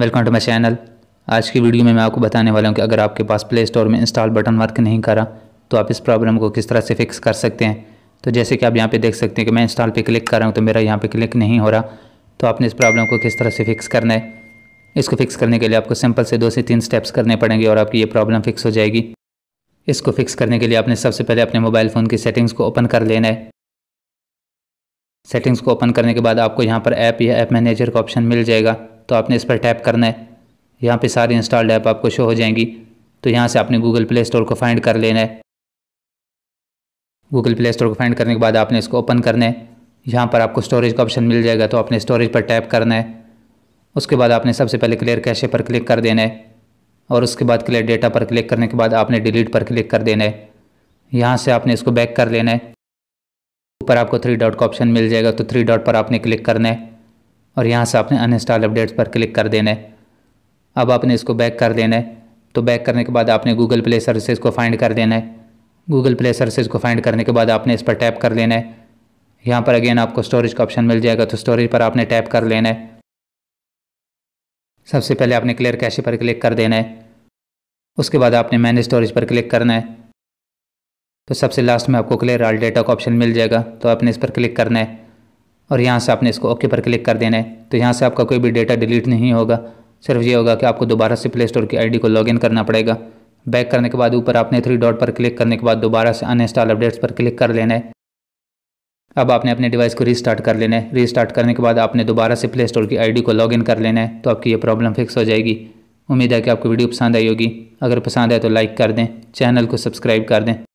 welcome to my channel आज की video में मैं आपको बताने वाला हूँ कि अगर आपके पास प्ले स्टोर में इंस्टॉल बटन वर्क नहीं करा तो आप इस प्रॉब्लम को किस तरह से फिक्स कर सकते हैं तो जैसे कि आप यहाँ पे देख सकते हैं कि मैं इंस्टॉल पे क्लिक कर रहा हूँ तो मेरा यहाँ पे क्लिक नहीं हो रहा तो आपने इस प्रॉब्लम को किस तरह से फिक्स करना है इसको फिक्स करने के लिए आपको सिंपल से दो से तीन स्टेप्स करने पड़ेंगे और आपकी ये प्रॉब्लम फिक्स हो जाएगी इसको फिक्स करने के लिए आपने सबसे पहले अपने मोबाइल फ़ोन की सेटिंग्स को ओपन कर लेना है सेटिंग्स को ओपन करने के बाद आपको यहाँ पर ऐप या ऐप मैनेजर का ऑप्शन मिल जाएगा तो आपने इस पर टैप करना है यहाँ पे सारी इंस्टॉल्ड ऐप आपको शो हो जाएंगी तो यहाँ से आपने गूगल प्ले स्टोर को फाइंड कर लेना है गूगल प्ले स्टोर को फाइंड करने के बाद आपने इसको ओपन करना है यहाँ पर आपको स्टोरेज का ऑप्शन मिल जाएगा तो आपने स्टोरेज पर टैप करना है उसके बाद आपने सबसे पहले क्लियर कैशे पर क्लिक कर देना है और उसके बाद क्लियर डेटा पर क्लिक करने के बाद आपने डिलीट पर क्लिक कर देना है यहाँ से आपने इसको बैक कर लेना है ऊपर आपको थ्री डॉट का ऑप्शन मिल जाएगा तो थ्री डॉट पर आपने क्लिक करना है और यहाँ से आपने अनइंस्टॉल अपडेट्स पर क्लिक कर देना है अब आपने इसको बैक कर देना है तो बैक करने के बाद आपने गूगल प्ले सर्विसेज को फाइंड कर देना है गूगल प्ले सर्विसेज को फाइंड करने के बाद आपने इस पर टैप कर लेना है यहाँ पर अगेन आपको स्टोरेज का ऑप्शन मिल जाएगा तो स्टोरेज पर आपने टैप कर लेना है सबसे पहले आपने क्लियर कैशे पर क्लिक कर देना है उसके बाद आपने मैनेज स्टोरेज पर क्लिक करना है तो सबसे लास्ट में आपको क्लियर आल डेटा का ऑप्शन मिल जाएगा तो आपने इस पर क्लिक करना है और यहाँ से आपने इसको ओके पर क्लिक कर देना है तो यहाँ से आपका कोई भी डेटा डिलीट नहीं होगा सिर्फ ये होगा कि आपको दोबारा से प्ले स्टोर की आईडी को लॉगिन करना पड़ेगा बैक करने के बाद ऊपर आपने थ्री डॉट पर क्लिक करने के बाद दोबारा से अनइंस्टॉल अपडेट्स पर क्लिक कर लेना है अब आपने अपने डिवाइस को रीस्टार्ट कर लेना है रीस्टार्ट करने के बाद आपने दोबारा से प्ले स्टोर की आईडी को लॉगिन कर लेना है तो आपकी ये प्रॉब्लम फिक्स हो जाएगी उम्मीद है कि आपको वीडियो पसंद आई होगी अगर पसंद आए तो लाइक कर दें चैनल को सब्सक्राइब कर दें